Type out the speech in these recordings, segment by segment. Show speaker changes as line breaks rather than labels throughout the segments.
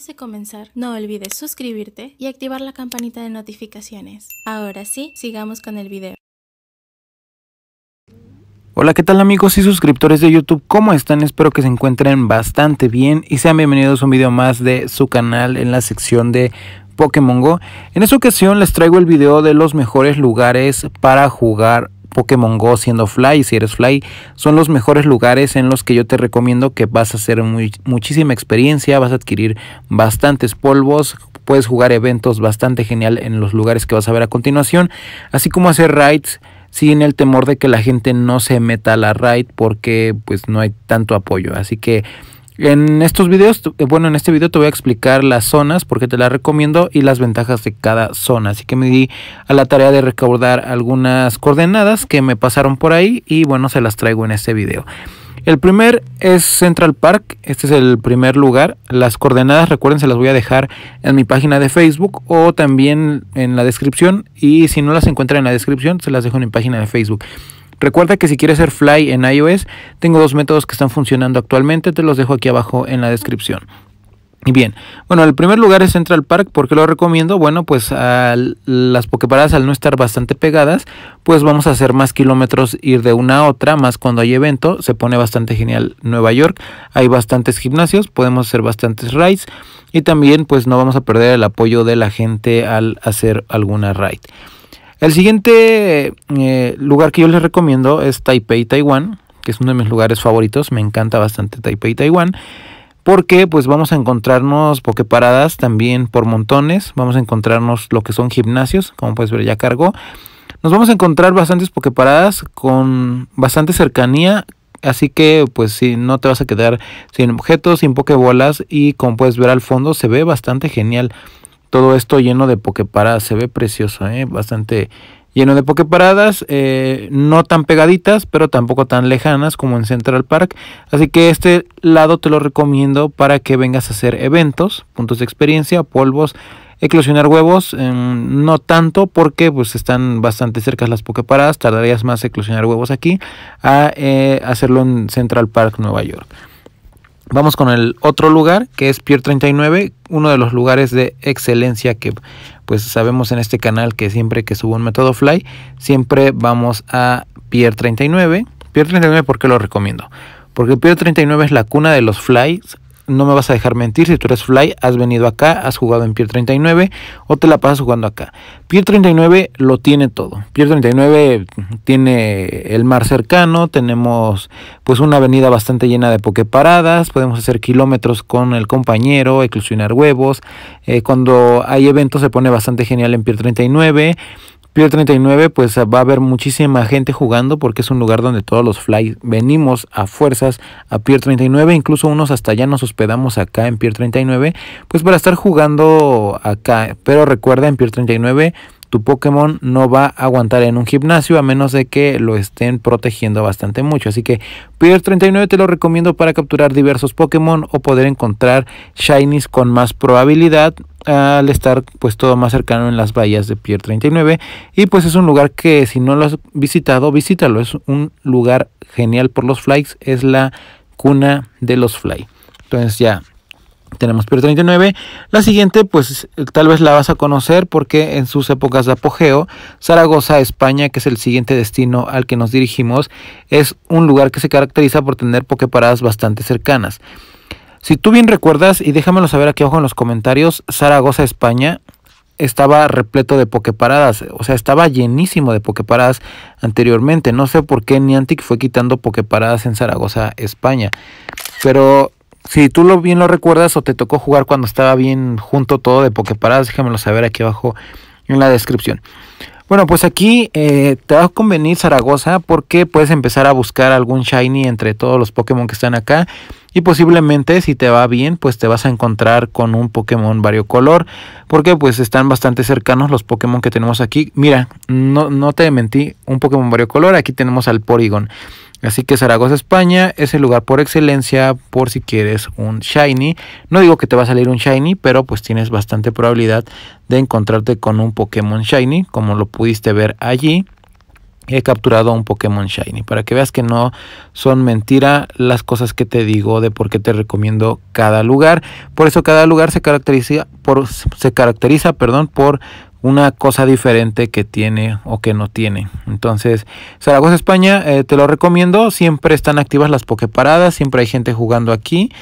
antes de comenzar, no olvides suscribirte y activar la campanita de notificaciones. Ahora sí, sigamos con el video. Hola, ¿qué tal amigos y suscriptores de YouTube? ¿Cómo están? Espero que se encuentren bastante bien y sean bienvenidos a un video más de su canal en la sección de Pokémon Go. En esta ocasión les traigo el video de los mejores lugares para jugar Pokémon Go siendo Fly, si eres Fly, son los mejores lugares en los que yo te recomiendo que vas a hacer muchísima experiencia, vas a adquirir bastantes polvos, puedes jugar eventos bastante genial en los lugares que vas a ver a continuación, así como hacer raids sin el temor de que la gente no se meta a la raid porque pues no hay tanto apoyo, así que en estos videos, eh, bueno, en este video te voy a explicar las zonas, porque te las recomiendo, y las ventajas de cada zona. Así que me di a la tarea de recordar algunas coordenadas que me pasaron por ahí y bueno, se las traigo en este video. El primer es Central Park, este es el primer lugar. Las coordenadas, recuerden, se las voy a dejar en mi página de Facebook o también en la descripción. Y si no las encuentran en la descripción, se las dejo en mi página de Facebook. Recuerda que si quieres hacer Fly en iOS, tengo dos métodos que están funcionando actualmente, te los dejo aquí abajo en la descripción. Y bien, bueno, el primer lugar es Central Park. ¿Por qué lo recomiendo? Bueno, pues las pokeparadas al no estar bastante pegadas, pues vamos a hacer más kilómetros ir de una a otra, más cuando hay evento. Se pone bastante genial Nueva York. Hay bastantes gimnasios, podemos hacer bastantes rides y también pues no vamos a perder el apoyo de la gente al hacer alguna ride. El siguiente eh, lugar que yo les recomiendo es Taipei, Taiwán, que es uno de mis lugares favoritos. Me encanta bastante Taipei, Taiwán. Porque pues vamos a encontrarnos pokeparadas también por montones. Vamos a encontrarnos lo que son gimnasios, como puedes ver ya cargo. Nos vamos a encontrar bastantes pokeparadas con bastante cercanía Así que pues si no te vas a quedar sin objetos, sin pokebolas y como puedes ver al fondo se ve bastante genial. Todo esto lleno de pokeparadas, se ve precioso, ¿eh? bastante lleno de pokeparadas, eh, no tan pegaditas, pero tampoco tan lejanas como en Central Park. Así que este lado te lo recomiendo para que vengas a hacer eventos, puntos de experiencia, polvos, eclosionar huevos, em, no tanto porque pues están bastante cerca las pokeparadas, tardarías más eclosionar huevos aquí a eh, hacerlo en Central Park, Nueva York. Vamos con el otro lugar que es Pier 39, uno de los lugares de excelencia que pues sabemos en este canal que siempre que subo un método fly, siempre vamos a Pier 39. Pier 39 ¿por qué lo recomiendo? Porque Pier 39 es la cuna de los flies no me vas a dejar mentir, si tú eres fly, has venido acá, has jugado en Pier 39 o te la pasas jugando acá. Pier 39 lo tiene todo. Pier 39 tiene el mar cercano, tenemos pues una avenida bastante llena de pokeparadas, podemos hacer kilómetros con el compañero, eclosionar huevos. Eh, cuando hay eventos se pone bastante genial en Pier 39. Pier 39 pues va a haber muchísima gente jugando porque es un lugar donde todos los fly venimos a fuerzas a Pier 39, incluso unos hasta allá nos hospedamos acá en Pier 39 pues para estar jugando acá, pero recuerda en Pier 39 tu Pokémon no va a aguantar en un gimnasio a menos de que lo estén protegiendo bastante mucho. Así que Pier 39 te lo recomiendo para capturar diversos Pokémon o poder encontrar Shinies con más probabilidad al estar pues todo más cercano en las vallas de Pier 39 y pues es un lugar que si no lo has visitado visítalo es un lugar genial por los flies es la cuna de los fly entonces ya tenemos Pier 39. La siguiente, pues tal vez la vas a conocer porque en sus épocas de apogeo, Zaragoza, España, que es el siguiente destino al que nos dirigimos, es un lugar que se caracteriza por tener pokeparadas bastante cercanas. Si tú bien recuerdas, y déjamelo saber aquí abajo en los comentarios, Zaragoza, España estaba repleto de pokeparadas, o sea, estaba llenísimo de pokeparadas anteriormente. No sé por qué Niantic fue quitando pokeparadas en Zaragoza, España, pero si tú lo bien lo recuerdas o te tocó jugar cuando estaba bien junto todo de Poképaradas, déjamelo saber aquí abajo en la descripción. Bueno, pues aquí eh, te va a convenir Zaragoza porque puedes empezar a buscar algún shiny entre todos los Pokémon que están acá y posiblemente si te va bien pues te vas a encontrar con un Pokémon variocolor porque pues están bastante cercanos los Pokémon que tenemos aquí. Mira, no, no te mentí, un Pokémon variocolor, aquí tenemos al Porygon. Así que Zaragoza, España es el lugar por excelencia por si quieres un shiny. No digo que te va a salir un shiny, pero pues tienes bastante probabilidad de encontrarte con un Pokémon shiny, como lo pudiste ver allí. He capturado un Pokémon shiny para que veas que no son mentira las cosas que te digo de por qué te recomiendo cada lugar. Por eso cada lugar se caracteriza por se caracteriza, perdón, por una cosa diferente que tiene o que no tiene. Entonces, Zaragoza, España, eh, te lo recomiendo. Siempre están activas las pokeparadas, siempre hay gente jugando aquí.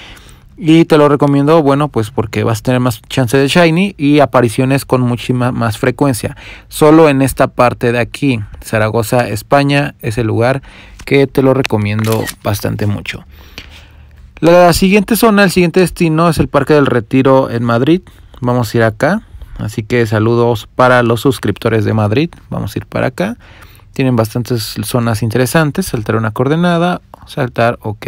Y te lo recomiendo, bueno, pues porque vas a tener más chance de Shiny y apariciones con muchísima más frecuencia. Solo en esta parte de aquí, Zaragoza, España, es el lugar que te lo recomiendo bastante mucho. La siguiente zona, el siguiente destino es el Parque del Retiro en Madrid. Vamos a ir acá. Así que saludos para los suscriptores de Madrid. Vamos a ir para acá. Tienen bastantes zonas interesantes. Saltar una coordenada, saltar, ok.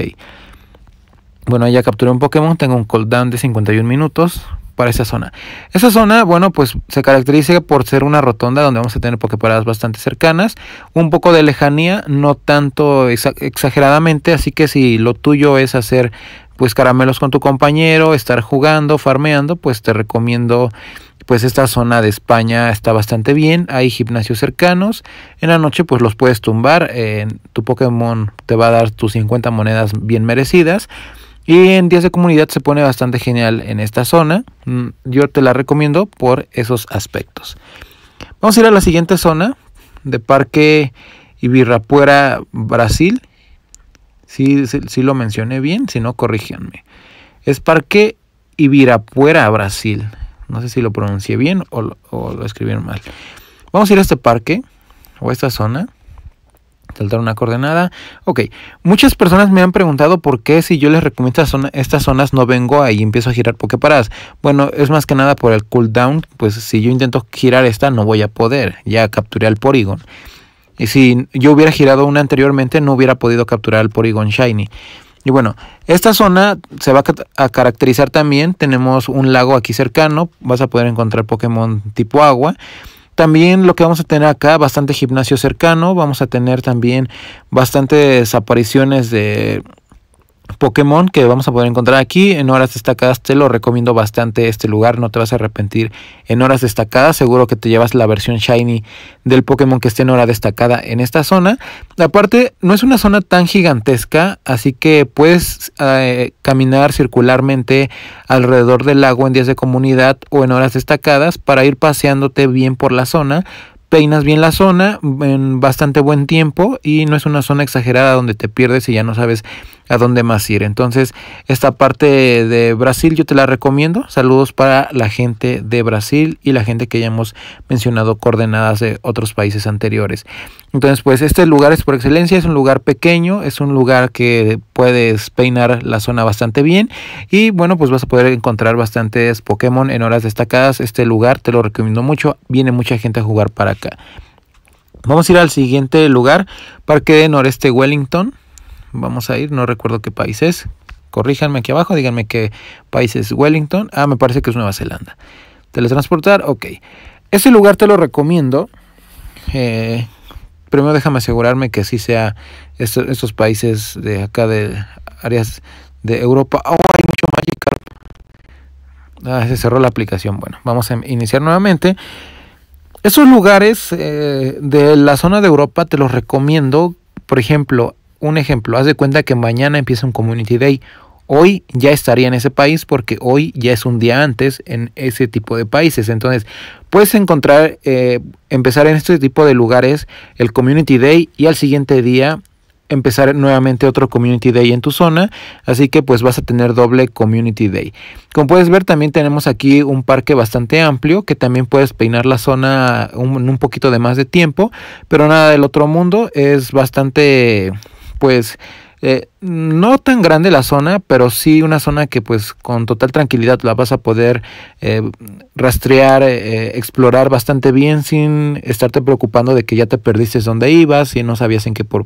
Bueno, ya capturé un Pokémon. Tengo un cooldown de 51 minutos para esa zona. Esa zona, bueno, pues se caracteriza por ser una rotonda donde vamos a tener Poképaradas bastante cercanas, un poco de lejanía, no tanto exageradamente, así que si lo tuyo es hacer pues caramelos con tu compañero, estar jugando, farmeando, pues te recomiendo pues esta zona de España está bastante bien, hay gimnasios cercanos, en la noche pues los puedes tumbar, en eh, tu Pokémon te va a dar tus 50 monedas bien merecidas. Y en días de comunidad se pone bastante genial en esta zona. Mm, yo te la recomiendo por esos aspectos. Vamos a ir a la siguiente zona de Parque ibirapuera Brasil. Si lo mencioné bien, si no, corríjanme. Es Parque Ibirapuera, Brasil. No sé si lo pronuncié bien o, lo escribieron mal. Vamos a ir a este parque o a esta zona. Saltar una coordenada. Ok, muchas personas me han preguntado por qué si yo les recomiendo estas zonas no vengo ahí y empiezo a girar paras? Bueno, es más que nada por el cooldown, pues si yo intento girar esta no voy a poder, ya capturé al Porygon. Y si yo hubiera girado una anteriormente no hubiera podido capturar al Porygon Shiny. Y bueno, esta zona se va a caracterizar también, tenemos un lago aquí cercano, vas a poder encontrar Pokémon tipo agua. También lo que vamos a tener acá, bastante gimnasio cercano, vamos a tener también bastantes apariciones de Pokémon que vamos a poder encontrar aquí. En horas destacadas te lo recomiendo bastante este lugar, no te vas a arrepentir. En horas destacadas seguro que te llevas la versión shiny del Pokémon que esté en hora destacada en esta zona. Aparte, no es una zona tan gigantesca, así que puedes eh, caminar circularmente alrededor del lago en días de comunidad o en horas destacadas para ir paseándote bien por la zona peinas bien la zona en bastante buen tiempo y no es una zona exagerada donde te pierdes y ya no sabes a dónde más ir. Entonces, esta parte de Brasil yo te la recomiendo. Saludos para la gente de Brasil y la gente que ya hemos mencionado coordenadas de otros países anteriores. Entonces, pues este lugar es por excelencia, es un lugar pequeño, es un lugar que puedes peinar la zona bastante bien y bueno, pues vas a poder encontrar bastantes Pokémon en horas destacadas. Este lugar te lo recomiendo mucho, viene mucha gente a jugar para acá. Vamos a ir al siguiente lugar, Parque de Noreste Wellington vamos a ir, no recuerdo qué país es. Corríjanme aquí abajo, díganme qué país es Wellington. Ah, me parece que es Nueva Zelanda. Teletransportar, ok. Ese lugar te lo recomiendo. Eh, primero déjame asegurarme que así sea estos países de acá de áreas de Europa. Oh, hay mucho Ah, se cerró la aplicación. Bueno, vamos a iniciar nuevamente. Esos lugares eh, de la zona de Europa te los recomiendo. Por ejemplo, un ejemplo, haz de cuenta que mañana empieza un Community Day. Hoy ya estaría en ese país porque hoy ya es un día antes en ese tipo de países. Entonces, puedes encontrar, eh, empezar en este tipo de lugares el Community Day y al siguiente día empezar nuevamente otro Community Day en tu zona, así que pues vas a tener doble Community Day. Como puedes ver también tenemos aquí un parque bastante amplio que también puedes peinar la zona un, un poquito de más de tiempo, pero nada del otro mundo, es bastante pues eh, no tan grande la zona, pero sí una zona que pues con total tranquilidad la vas a poder eh, rastrear, eh, explorar bastante bien sin estarte preocupando de que ya te perdiste dónde ibas y no sabías en qué por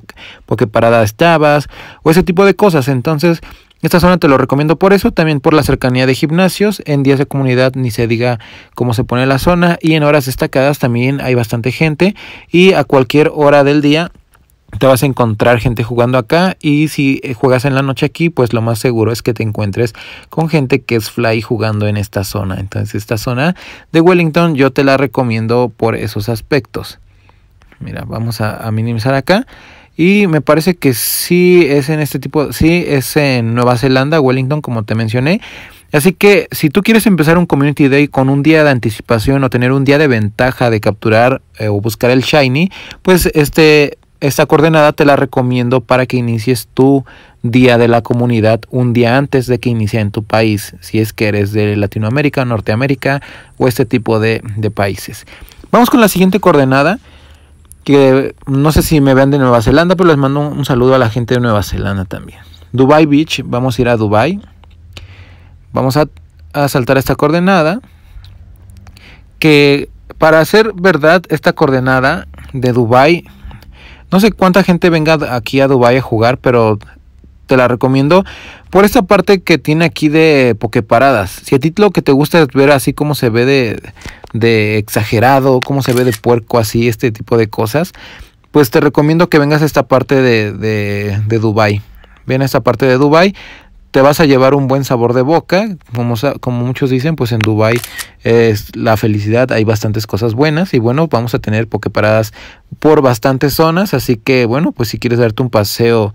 qué parada estabas o ese tipo de cosas. Entonces, esta zona te lo recomiendo por eso, también por la cercanía de gimnasios. En días de comunidad ni se diga cómo se pone la zona y en horas destacadas también hay bastante gente y a cualquier hora del día te vas a encontrar gente jugando acá y si eh, juegas en la noche aquí, pues lo más seguro es que te encuentres con gente que es fly jugando en esta zona. Entonces esta zona de Wellington yo te la recomiendo por esos aspectos. Mira, vamos a, minimizar acá. Y me parece que sí es en este tipo, sí es en Nueva Zelanda, Wellington, como te mencioné. Así que si tú quieres empezar un Community Day con un día de anticipación o tener un día de ventaja de capturar eh, o buscar el Shiny, pues este esta coordenada te la recomiendo para que inicies tu día de la comunidad un día antes de que inicie en tu país, si es que eres de Latinoamérica, Norteamérica o este tipo de, países. Vamos con la siguiente coordenada, que no sé si me vean de Nueva Zelanda, pero les mando un saludo a la gente de Nueva Zelanda también. Dubai Beach, vamos a ir a Dubai. Vamos a, a saltar esta coordenada, que para hacer verdad, esta coordenada de Dubai no sé cuánta gente venga aquí a Dubai a jugar, pero te la recomiendo por esta parte que tiene aquí de pokeparadas. Si a ti lo que te gusta es ver así como se ve de, exagerado, cómo se ve de puerco, así, este tipo de cosas, pues te recomiendo que vengas a esta parte de, de, de Dubai. Ven a esta parte de Dubai, te vas a llevar un buen sabor de boca. Como, muchos dicen, pues en Dubai es la felicidad, hay bastantes cosas buenas y bueno, vamos a tener pokeparadas por bastantes zonas, así que bueno, pues si quieres darte un paseo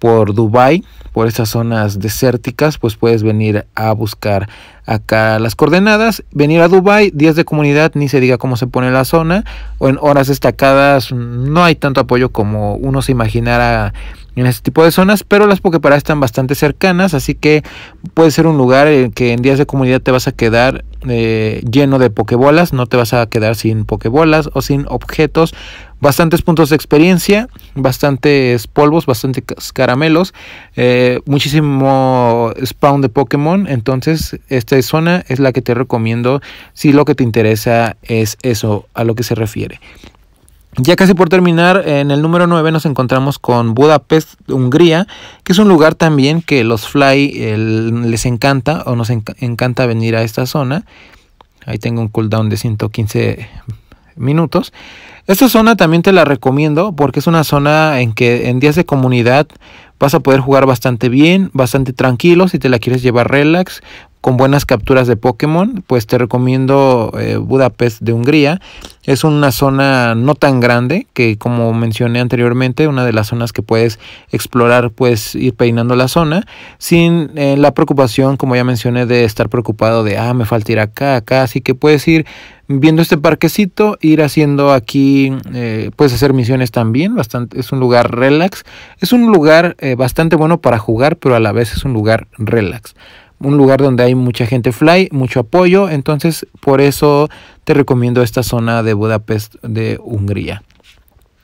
por Dubai, por estas zonas desérticas, pues puedes venir a buscar acá las coordenadas, venir a Dubai, días de comunidad, ni se diga cómo se pone la zona, o en horas destacadas no hay tanto apoyo como uno se imaginara en este tipo de zonas, pero las Poképaradas están bastante cercanas, así que puede ser un lugar en que en días de comunidad te vas a quedar eh, lleno de Pokebolas, no te vas a quedar sin Pokébolas o sin objetos, bastantes puntos de experiencia, bastantes polvos, bastantes caramelos, eh, muchísimo spawn de Pokémon, entonces esta zona es la que te recomiendo si lo que te interesa es eso a lo que se refiere. Ya casi por terminar, en el número 9 nos encontramos con Budapest, Hungría, que es un lugar también que los fly les encanta o nos encanta venir a esta zona. Ahí tengo un cooldown de 115 minutos. Esta zona también te la recomiendo porque es una zona en que en días de comunidad vas a poder jugar bastante bien, bastante tranquilo si te la quieres llevar relax con buenas capturas de Pokémon, pues te recomiendo eh, Budapest de Hungría. Es una zona no tan grande que como mencioné anteriormente, una de las zonas que puedes explorar, pues ir peinando la zona sin eh, la preocupación, como ya mencioné, de estar preocupado de, ah, me falta ir acá, acá, así que puedes ir viendo este parquecito, ir haciendo aquí, eh, puedes hacer misiones también, bastante, es un lugar relax, es un lugar bastante bueno para jugar, pero a la vez es un lugar relax un lugar donde hay mucha gente fly, mucho apoyo, entonces por eso te recomiendo esta zona de Budapest de Hungría.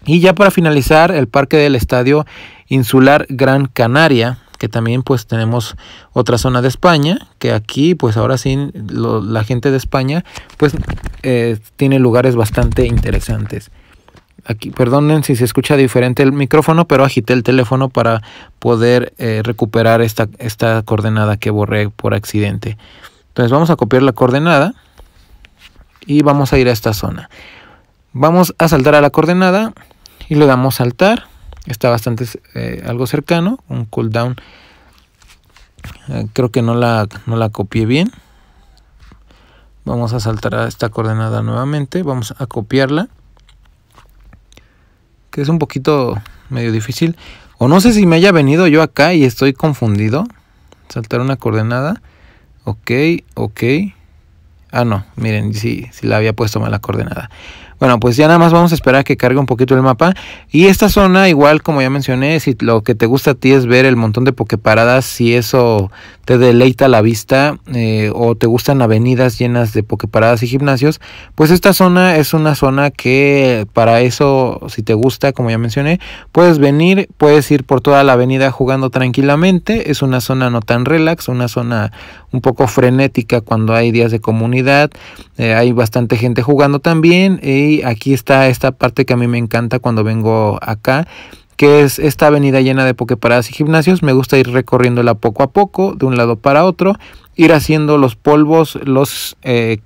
Y ya para finalizar, el parque del estadio insular Gran Canaria, que también pues tenemos otra zona de España, que aquí pues ahora sí la gente de España pues eh, tiene lugares bastante interesantes aquí, perdonen si se escucha diferente el micrófono, pero agité el teléfono para poder eh, recuperar esta, esta coordenada que borré por accidente. Entonces vamos a copiar la coordenada y vamos a ir a esta zona. Vamos a saltar a la coordenada y le damos saltar. Está bastante eh, algo cercano, un cooldown. Eh, creo que no la, no la copié bien. Vamos a saltar a esta coordenada nuevamente, vamos a copiarla es un poquito medio difícil. O no sé si me haya venido yo acá y estoy confundido. Saltar una coordenada. Ok, ok. Ah, no, miren, si la había puesto mal la coordenada. Bueno, pues ya nada más vamos a esperar a que cargue un poquito el mapa. Y esta zona, igual como ya mencioné, si lo que te gusta a ti es ver el montón de pokeparadas, si eso te deleita la vista eh, o te gustan avenidas llenas de pokeparadas y gimnasios, pues esta zona es una zona que para eso, si te gusta, como ya mencioné, puedes venir, puedes ir por toda la avenida jugando tranquilamente. Es una zona no tan relax, una zona un poco frenética cuando hay días de comunidad. Eh, hay bastante gente jugando también. Eh, aquí está esta parte que a mí me encanta cuando vengo acá que es esta avenida llena de pokeparadas y gimnasios. Me gusta ir recorriéndola poco a poco, de un lado para otro, ir haciendo los polvos, los eh,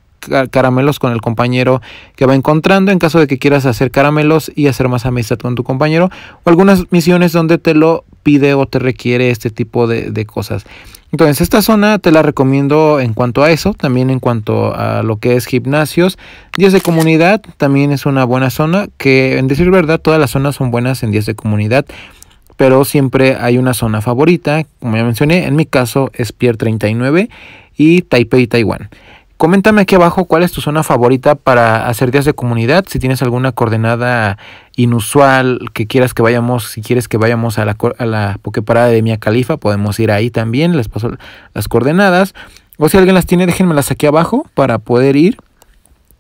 caramelos con el compañero que va encontrando en caso de que quieras hacer caramelos y hacer más amistad con tu compañero o algunas misiones donde te lo pide o te requiere este tipo de, cosas. Entonces esta zona te la recomiendo en cuanto a eso, también en cuanto a lo que es gimnasios, días de comunidad, también es una buena zona, que en decir verdad todas las zonas son buenas en días de comunidad, pero siempre hay una zona favorita, como ya mencioné, en mi caso es Pier 39 y Taipei, Taiwán. Coméntame aquí abajo cuál es tu zona favorita para hacer días de comunidad, si tienes alguna coordenada inusual que quieras que vayamos, si quieres que vayamos a la, a la Poképarada de Mia Califa, podemos ir ahí también, les paso las coordenadas. O si alguien las tiene, déjenmelas aquí abajo para poder ir.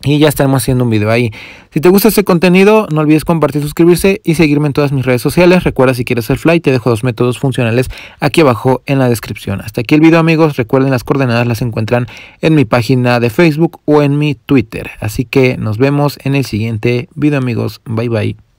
Y ya estamos haciendo un video ahí. Si te gusta este contenido, no olvides compartir, suscribirse y seguirme en todas mis redes sociales. Recuerda si quieres hacer fly, te dejo dos métodos funcionales aquí abajo en la descripción. Hasta aquí el video amigos. Recuerden las coordenadas las encuentran en mi página de Facebook o en mi Twitter. Así que nos vemos en el siguiente video amigos. Bye bye.